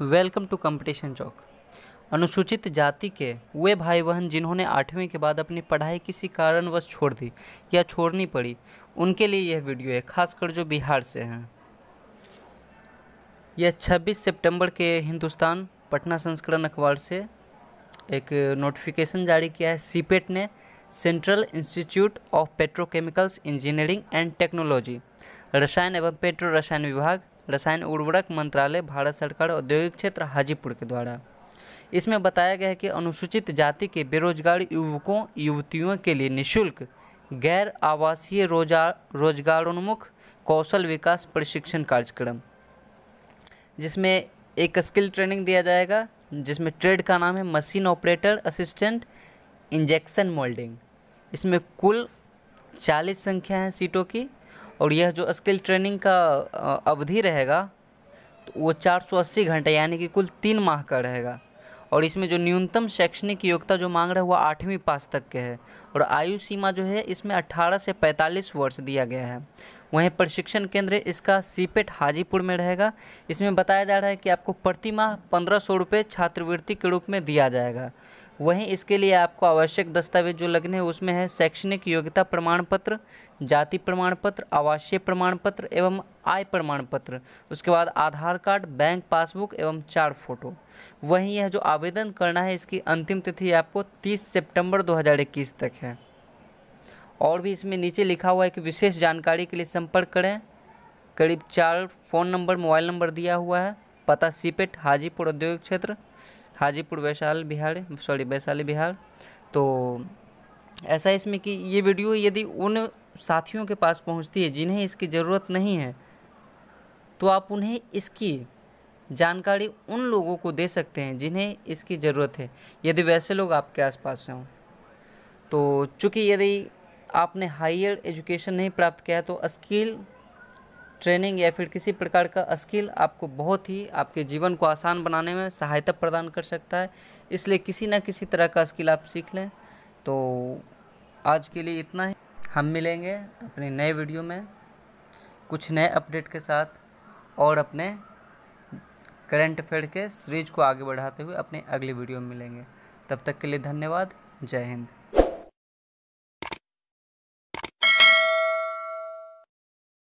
welcome to competition चौक अनुसूचित जाति के वे भाई बहन जिन्होंने आठवीं के बाद अपनी पढ़ाई किसी कारणवश छोड़ दी या छोड़नी पड़ी उनके लिए यह वीडियो है खासकर जो बिहार से हैं यह 26 सितंबर के हिंदुस्तान पटना संस्करण अखबार से एक नोटिफिकेशन जारी किया है सीपेट e ने central institute of petrochemicals engineering and technology रसायन एवं पेट्रो रसायन विभाग रसायन उर्वरक मंत्रालय भारत सरकार औद्योगिक क्षेत्र हाजीपुर के द्वारा इसमें बताया गया है कि अनुसूचित जाति के बेरोजगार युवकों युवतियों के लिए निःशुल्क गैर आवासीय रोजा रोजगारोन्मुख कौशल विकास प्रशिक्षण कार्यक्रम जिसमें एक स्किल ट्रेनिंग दिया जाएगा जिसमें ट्रेड का नाम है machine operator assistant injection moulding इसमें कुल चालीस संख्या है सीटों की और यह जो स्किल ट्रेनिंग का अवधि रहेगा तो वो 480 घंटे यानी कि कुल तीन माह का रहेगा और इसमें जो न्यूनतम शैक्षणिक योग्यता जो मांग रहा है वह आठवीं पास तक के है और आयु सीमा जो है इसमें 18 से 45 वर्ष दिया गया है वहीं प्रशिक्षण केंद्र इसका सीपेट हाजीपुर में रहेगा इसमें बताया जा रहा है कि आपको प्रति माह पंद्रह सौ रुपये छात्रवृत्ति के रूप में दिया जाएगा वहीं इसके लिए आपको आवश्यक दस्तावेज जो लगने हैं उसमें है शैक्षणिक योग्यता प्रमाण पत्र जाति प्रमाण पत्र आवासीय प्रमाण पत्र एवं आय प्रमाण पत्र उसके बाद आधार कार्ड बैंक पासबुक एवं चार फोटो वहीं यह जो आवेदन करना है इसकी अंतिम तिथि आपको तीस सेप्टेम्बर दो तक है और भी इसमें नीचे लिखा हुआ है कि विशेष जानकारी के लिए संपर्क करें करीब चार फ़ोन नंबर मोबाइल नंबर दिया हुआ है पता सीपेट हाजीपुर औद्योगिक क्षेत्र हाजीपुर वैशाल बिहार सॉरी वैशाली बिहार तो ऐसा इसमें कि ये वीडियो यदि उन साथियों के पास पहुंचती है जिन्हें इसकी ज़रूरत नहीं है तो आप उन्हें इसकी जानकारी उन लोगों को दे सकते हैं जिन्हें इसकी ज़रूरत है यदि वैसे लोग आपके आसपास हों तो चूँकि यदि आपने हायर एजुकेशन नहीं प्राप्त किया तो स्किल ट्रेनिंग या फिर किसी प्रकार का स्किल आपको बहुत ही आपके जीवन को आसान बनाने में सहायता प्रदान कर सकता है इसलिए किसी न किसी तरह का स्किल आप सीख लें तो आज के लिए इतना ही हम मिलेंगे अपने नए वीडियो में कुछ नए अपडेट के साथ और अपने करंट अफेयर के सीरीज को आगे बढ़ाते हुए अपने अगले वीडियो में मिलेंगे तब तक के लिए धन्यवाद जय हिंद